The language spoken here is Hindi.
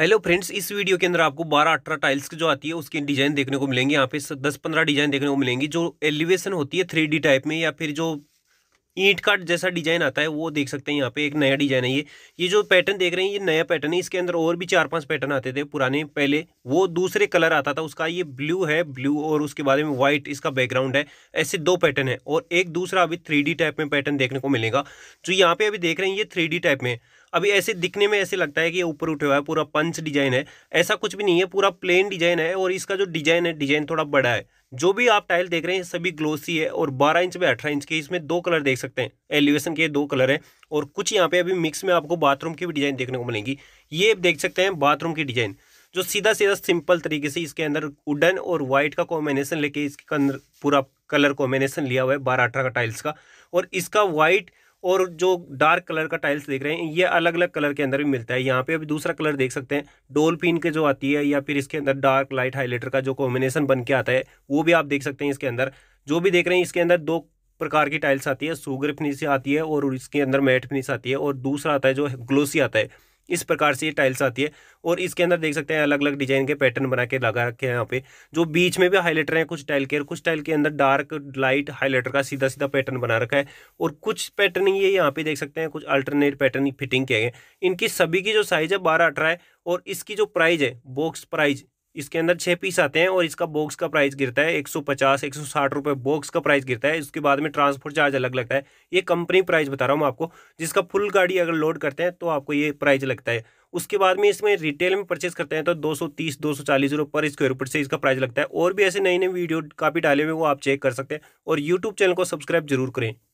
हेलो फ्रेंड्स इस वीडियो के अंदर आपको 12 अठारह टाइल्स की जो आती है उसकी डिजाइन देखने को मिलेंगे यहाँ पे 10-15 डिजाइन देखने को मिलेंगी जो एलिवेशन होती है थ्री टाइप में या फिर जो ईंट का जैसा डिजाइन आता है वो देख सकते हैं यहाँ पे एक नया डिजाइन है ये ये जो पैटर्न देख रहे हैं ये नया पैटर्न है इसके अंदर और भी चार पांच पैटर्न आते थे पुराने पहले वो दूसरे कलर आता था उसका ये ब्लू है ब्लू और उसके बाद में व्हाइट इसका बैकग्राउंड है ऐसे दो पैटर्न है और एक दूसरा अभी थ्री टाइप में पैटर्न देखने को मिलेगा जो यहाँ पे अभी देख रहे हैं ये थ्री टाइप में अभी ऐसे दिखने में ऐसे लगता है कि ऊपर उठे हुआ है पूरा पंच डिजाइन है ऐसा कुछ भी नहीं है पूरा प्लेन डिजाइन है और इसका जो डिजाइन है डिजाइन थोड़ा बड़ा है जो भी आप टाइल देख रहे हैं सभी ग्लोसी है और 12 इंच में 18 इंच के इसमें दो कलर देख सकते हैं एलिवेशन के दो कलर हैं और कुछ यहाँ पे अभी मिक्स में आपको बाथरूम की भी डिजाइन देखने को मिलेगी ये देख सकते हैं बाथरूम की डिजाइन जो सीधा सीधा सिंपल तरीके से इसके अंदर वुडन और व्हाइट का कॉम्बिनेशन लेके इसके अंदर पूरा कलर कॉम्बिनेशन लिया हुआ है बारह अठारह का टाइल्स का और इसका व्हाइट और जो डार्क कलर का टाइल्स देख रहे हैं ये अलग अलग कलर के अंदर भी मिलता है यहाँ पे अभी दूसरा कलर देख सकते हैं डोलफिन के जो आती है या फिर इसके अंदर डार्क लाइट हाईलाइटर का जो कॉम्बिनेशन बन के आता है वो भी आप देख सकते हैं इसके अंदर जो भी देख रहे हैं इसके अंदर दो प्रकार की टाइल्स आती है सुगर फिनिश आती है और इसके अंदर मैट फिनिश आती है और दूसरा आता है जो ग्लोसी आता है इस प्रकार से ये टाइल्स आती है और इसके अंदर देख सकते हैं अलग अलग डिजाइन के पैटर्न बना के लगा रखे हैं यहाँ पे जो बीच में भी हाईलाइटर है कुछ टाइल के और कुछ टाइल के अंदर डार्क लाइट हाईलाइटर का सीधा सीधा पैटर्न बना रखा है और कुछ पैटर्न ये यहाँ पे देख सकते हैं कुछ अल्टरनेट पैटर्न फिटिंग किए गए इनकी सभी की जो साइज है बारह अठारह है और इसकी जो प्राइज है बॉक्स प्राइज इसके अंदर छः पीस आते हैं और इसका बॉक्स का प्राइस गिरता है एक सौ पचास एक सौ साठ रुपये बॉक्स का प्राइस गिरता है इसके बाद में ट्रांसपोर्ट चार्ज अलग लगता है ये कंपनी प्राइस बता रहा हूँ आपको जिसका फुल गाड़ी अगर लोड करते हैं तो आपको ये प्राइस लगता है उसके बाद में इसमें रिटेल में परचेस करते हैं तो 230 240 रुपये पर स्क्वायर फुट से इसका प्राइस लगता है और भी ऐसे नई नई वीडियो काफ़ी डाले हुए वो आप चेक कर सकते हैं और यूट्यूब चैनल को सब्सक्राइब जरूर करें